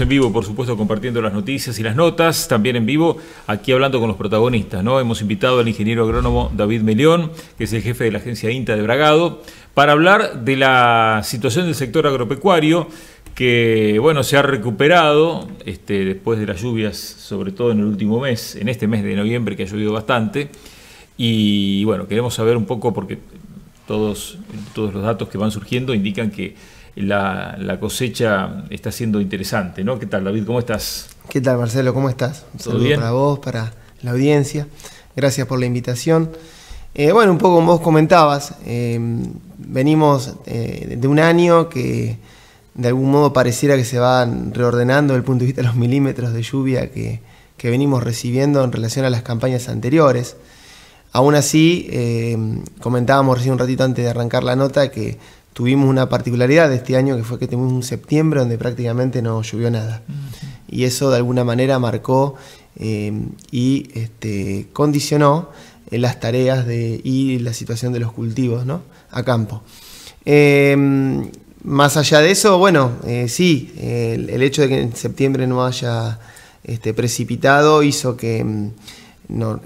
en vivo, por supuesto, compartiendo las noticias y las notas, también en vivo, aquí hablando con los protagonistas. ¿no? Hemos invitado al ingeniero agrónomo David Melión, que es el jefe de la agencia INTA de Bragado, para hablar de la situación del sector agropecuario, que bueno, se ha recuperado este, después de las lluvias, sobre todo en el último mes, en este mes de noviembre que ha llovido bastante. Y bueno, queremos saber un poco porque todos, todos los datos que van surgiendo indican que la, cosecha está siendo interesante, ¿no? ¿Qué tal, David? ¿Cómo estás? ¿Qué tal, Marcelo? ¿Cómo estás? Todo para vos, para la audiencia. Gracias por la invitación. Eh, bueno, un poco como vos comentabas, em, venimos eh, de un año que de algún modo pareciera que se van reordenando desde el punto de vista de los milímetros de lluvia que, que venimos recibiendo en relación a las campañas anteriores. Aún así, em, comentábamos recién un ratito antes de arrancar la nota que tuvimos una particularidad de este año que fue que tuvimos un septiembre donde prácticamente no llovió nada. Y eso de alguna manera marcó eh, y este, condicionó eh, las tareas de, y la situación de los cultivos a campo. Eh, más allá de eso, bueno, sí, el, hecho de que en septiembre no haya este, precipitado hizo que mm,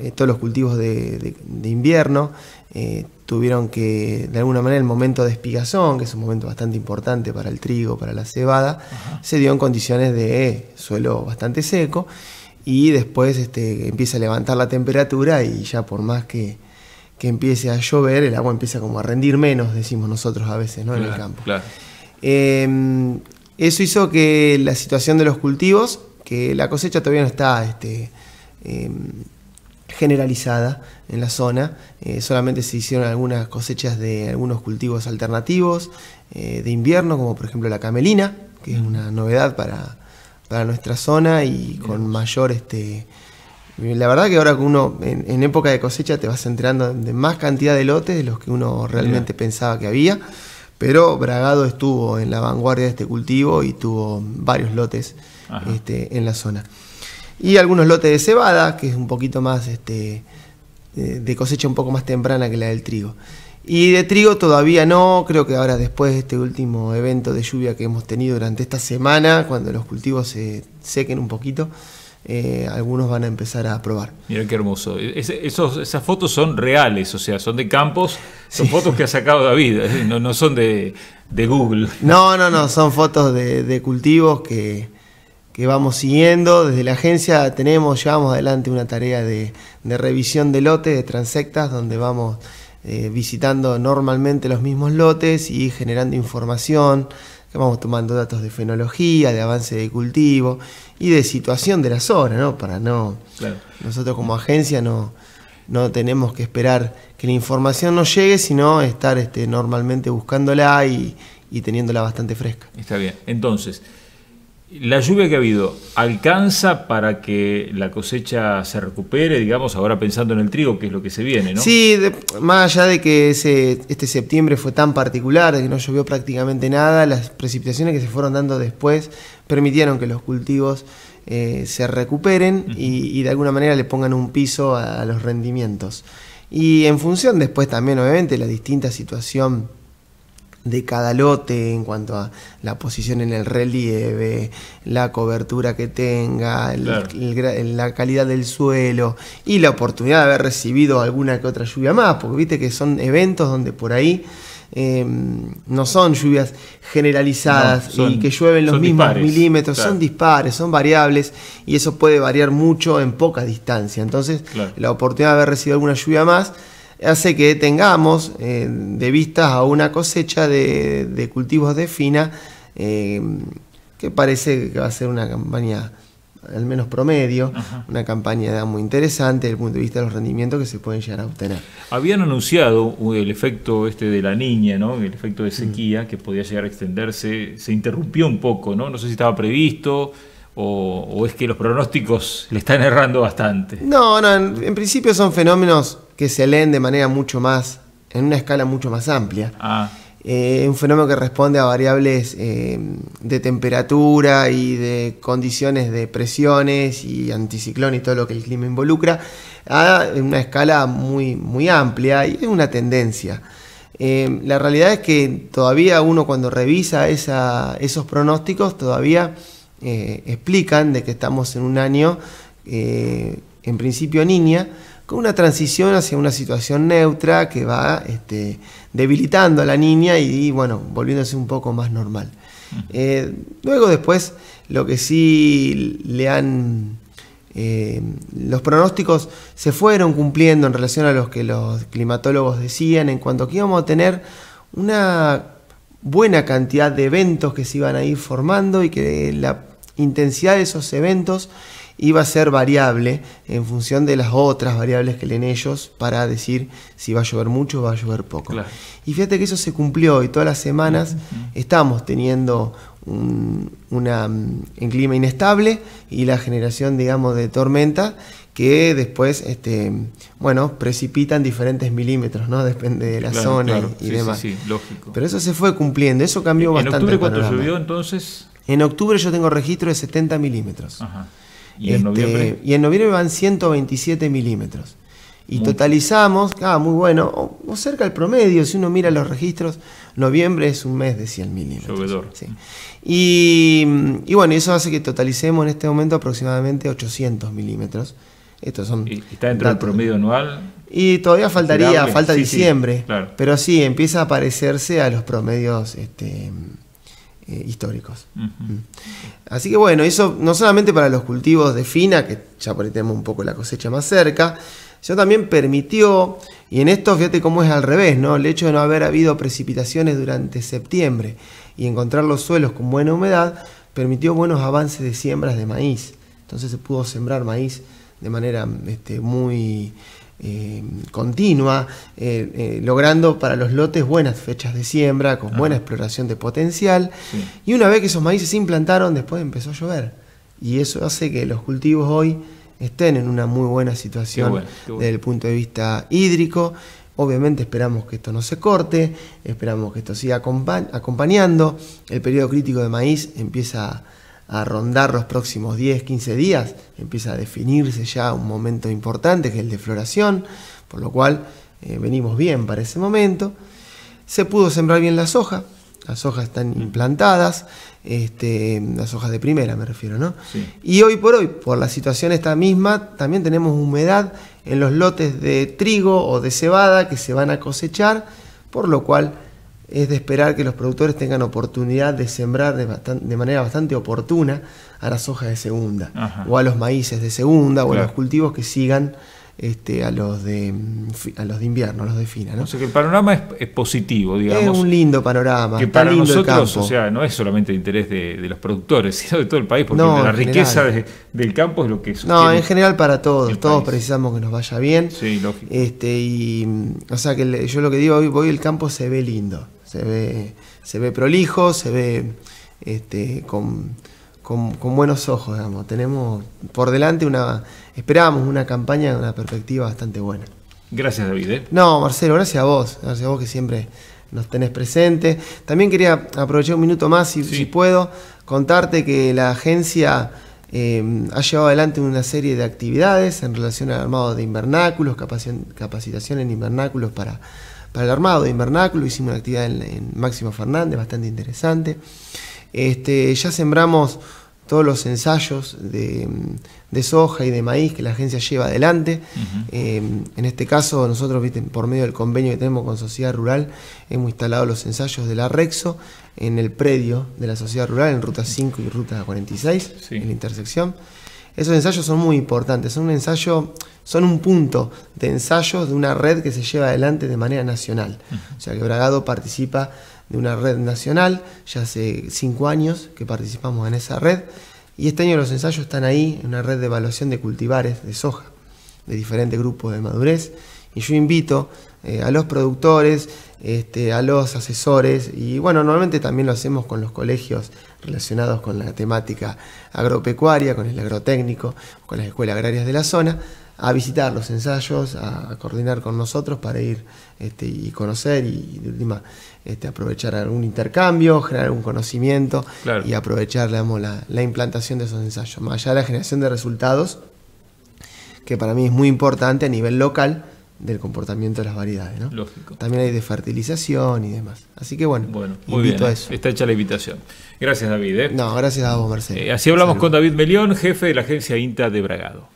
eh, todos los cultivos de, invierno eh, tuvieron que, de alguna manera, el momento de espigazón, que es un momento bastante importante para el trigo, para la cebada, se dio en condiciones de suelo bastante seco y después este, empieza a levantar la temperatura y ya por más que, empiece a llover, el agua empieza como a rendir menos, decimos nosotros a veces, ¿no? en el campo. Em, eso hizo que la situación de los cultivos, que la cosecha todavía no está... Este, em, generalizada en la zona. Eh, solamente se hicieron algunas cosechas de algunos cultivos alternativos eh, de invierno, como por ejemplo la camelina, que es mm. una novedad para, nuestra zona y con mayor... Este, la verdad que ahora que uno en, época de cosecha te vas enterando de más cantidad de lotes de los que uno realmente pensaba que había, pero Bragado estuvo en la vanguardia de este cultivo y tuvo varios lotes este, en la zona y algunos lotes de cebada, que es un poquito más este, de cosecha un poco más temprana que la del trigo. Y de trigo todavía no, creo que ahora después de este último evento de lluvia que hemos tenido durante esta semana, cuando los cultivos se sequen un poquito, eh, algunos van a empezar a probar. Mira qué hermoso. esas fotos son reales, o sea, son de campos, son fotos que ha sacado David, no, no son de, Google. No, no, no, son fotos de cultivos que, que vamos siguiendo. Desde la agencia tenemos, llevamos adelante una tarea de, revisión de lotes, de transectas, donde vamos eh, visitando normalmente los mismos lotes y generando información, que vamos tomando datos de fenología, de avance de cultivo y de situación de la zona, ¿no? Para no... Nosotros como agencia no, no tenemos que esperar que la información nos llegue, sino estar este, normalmente buscándola y, y teniéndola bastante fresca. Está bien. Entonces, ¿La lluvia que ha habido alcanza para que la cosecha se recupere, digamos, ahora pensando en el trigo, que es lo que se viene, ¿no? Sí, más allá de que este septiembre fue tan particular, de que no llovió prácticamente nada, las precipitaciones que se fueron dando después permitieron que los cultivos eh, se recuperen y, de alguna manera le pongan un piso a, a los rendimientos. Y en función después también, obviamente, la distinta situación de cada lote en cuanto a la posición en el relieve, la cobertura que tenga, el, la calidad del suelo y la oportunidad de haber recibido alguna que otra lluvia más, porque viste que son eventos donde por ahí em, no son lluvias generalizadas y que llueven los mismos milímetros, son dispares, son variables y eso puede variar mucho en poca distancia. Entonces, la oportunidad de haber recibido alguna lluvia más hace que tengamos eh, de vistas a una cosecha de, cultivos de fina eh, que parece que va a ser una campaña al menos promedio, una campaña muy interesante desde el punto de vista de los rendimientos que se pueden llegar a obtener. Habían anunciado uh, el efecto este de la niña, ¿no? el efecto de mm. sequía que podía llegar a extenderse, se interrumpió un poco, no, no sé si estaba previsto. O, es que los pronósticos le están errando bastante? No, no, en principio son fenómenos que se leen de manera mucho más, en una escala mucho más amplia. Ah. Eh, un fenómeno que responde a variables eh, de temperatura y de condiciones de presiones y anticiclón y todo lo que el clima involucra, en una escala muy, muy amplia y es una tendencia. Eh, la realidad es que todavía uno cuando revisa esos pronósticos todavía explican de que estamos en un año en principio niña, con una transición hacia una situación neutra que va este, debilitando a la niña y, bueno, volviéndose un poco más normal. Eh, luego después, lo que sí le han... Eh, los pronósticos se fueron cumpliendo en relación a los que los climatólogos decían en cuanto que íbamos a tener una buena cantidad de eventos que se iban a ir formando y que la intensidad de esos eventos Iba a ser variable en función de las otras variables que leen ellos para decir si va a llover mucho o va a llover poco. Y fíjate que eso se cumplió y todas las semanas estamos teniendo un, una, en mm, clima inestable y la generación, digamos, de tormenta que después, este, bueno, precipitan diferentes milímetros, ¿no? Depende de la zona y demás. lógico. Pero eso se fue cumpliendo, eso cambió bastante. ¿En octubre cuando llovió entonces? En octubre yo tengo registro de 70 milímetros. Ajá. Este, ¿Y, en noviembre? van 127 milímetros. Y totalizamos, ah, muy bueno, o, cerca del promedio, si uno mira los registros, noviembre es un mes de 100 milímetros. Y, bueno, eso hace que totalicemos en este momento aproximadamente 800 milímetros. Estos son está dentro del promedio anual? Y todavía faltaría, falta diciembre. Pero sí, empieza a parecerse a los promedios este, eh, históricos. Mm. Así que bueno, eso no solamente para los cultivos de fina, que ya por ahí tenemos un poco la cosecha más cerca, sino también permitió, y en esto fíjate cómo es al revés, ¿no? el hecho de no haber habido precipitaciones durante septiembre y encontrar los suelos con buena humedad, permitió buenos avances de siembras de maíz. Entonces se pudo sembrar maíz de manera este, muy, eh, continua, eh, eh, logrando para los lotes buenas fechas de siembra, con buena exploración de potencial. Y una vez que esos maíces se implantaron, después empezó a llover. Y eso hace que los cultivos hoy estén en una muy buena situación desde el punto de vista hídrico. Obviamente esperamos que esto no se corte, esperamos que esto siga acompañando. El periodo crítico de maíz empieza a a rondar los próximos 10, 15 días, empieza a definirse ya un momento importante que es el de floración, por lo cual eh, venimos bien para ese momento. Se pudo sembrar bien la soja, las hojas están implantadas, este, las hojas de primera me refiero, ¿no? Y hoy por hoy, por la situación esta misma, también tenemos humedad en los lotes de trigo o de cebada que se van a cosechar, por lo cual es de esperar que los productores tengan oportunidad de sembrar de, manera bastante oportuna a las hojas de segunda, o a los maíces de segunda, o a los cultivos que sigan este, a, los de, mm, a los de invierno, a los de fina. ¿no? O sea que el panorama es, positivo, digamos. Es un lindo panorama. Que para nosotros, o sea, no es solamente el interés de, los productores, sino de todo el país, porque la riqueza del campo es lo que es No, en general para todos, todos precisamos que nos vaya bien. Sí, lógico. Este, y, mm, o sea que yo lo que digo hoy, hoy el campo se ve lindo se ve, se ve prolijo, se ve este, con, buenos ojos, Tenemos por delante una, esperábamos una campaña de una perspectiva bastante buena. Gracias, David. ¿eh? No, Marcelo, gracias a vos, gracias a vos que siempre nos tenés presentes. También quería aprovechar un minuto más, si, puedo, contarte que la agencia eh, ha llevado adelante una serie de actividades en relación al armado de invernáculos, capacitación en invernáculos para para el armado de invernáculo, hicimos una actividad en, Máximo Fernández, bastante interesante. Este, ya sembramos todos los ensayos de, soja y de maíz que la agencia lleva adelante. Eh, en este caso, nosotros, por medio del convenio que tenemos con Sociedad Rural, hemos instalado los ensayos de la REXO en el predio de la Sociedad Rural, en Ruta 5 y Ruta 46, en la intersección. Esos ensayos son muy importantes, son un ensayo, son un punto de ensayos de una red que se lleva adelante de manera nacional. O sea que Bragado participa de una red nacional, ya hace cinco años que participamos en esa red, y este año los ensayos están ahí, en una red de evaluación de cultivares de soja, de diferentes grupos de madurez, y yo invito eh, a los productores, este, a los asesores y bueno, normalmente también lo hacemos con los colegios relacionados con la temática agropecuaria, con el agrotécnico, con las escuelas agrarias de la zona, a visitar los ensayos, a, coordinar con nosotros para ir este, y conocer y, de última este, aprovechar algún intercambio, generar un conocimiento y aprovechar la implantación de esos ensayos, más allá de la generación de resultados, que para mí es muy importante a nivel local del comportamiento de las variedades. ¿no? Lógico. También hay de fertilización y demás. Así que bueno, bueno muy invito bien, a ¿eh? eso. Está hecha la invitación. Gracias, David. ¿eh? No, gracias a vos, Marcelo. Eh, así hablamos con David Melión, jefe de la agencia INTA de Bragado.